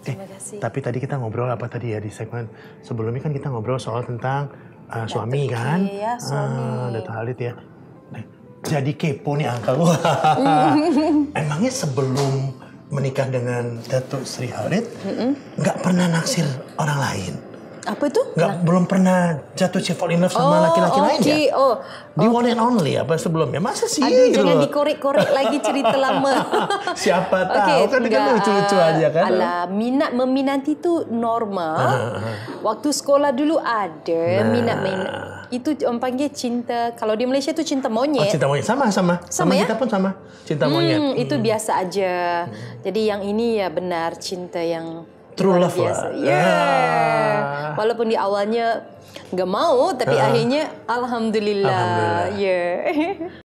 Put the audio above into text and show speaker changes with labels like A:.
A: Eh,
B: Terima kasih. Eh, tapi tadi kita
A: ngobrol apa tadi ya di segmen sebelumnya kan kita ngobrol soal tentang uh, ah, Datuk suami Datuk kan? Iya, suami. Uh, Dato Halid ya. Nah, jadi kepo nih angka lu. Emangnya sebelum menikah dengan Datuk Sri Halid, nggak mm -mm. pernah naksir orang lain? Apa itu? Gak, nah.
C: belum pernah jatuh cinta in love sama oh, laki-laki oh, lain ya. Oh, di oh. one and only apa sebelumnya? Masa sih? Aduh, gitu jangan
D: dikorek-korek lagi cerita lama.
C: Siapa tahu okay, kan enggak, kan lucu-lucu aja kan. Alah,
D: minat meminati itu normal. Waktu sekolah dulu ada nah. minat main itu orang panggil cinta kalau di Malaysia itu cinta monyet. Oh, cinta monyet
B: sama sama. Sama, sama ya? kita pun sama. Cinta hmm, monyet. itu hmm. biasa
D: aja. Hmm. Jadi yang ini ya benar cinta yang
B: true love biasa. lah. Yeah. Ah.
D: Walaupun di awalnya
E: nggak mau, tapi ah. akhirnya alhamdulillah. alhamdulillah. Yeah.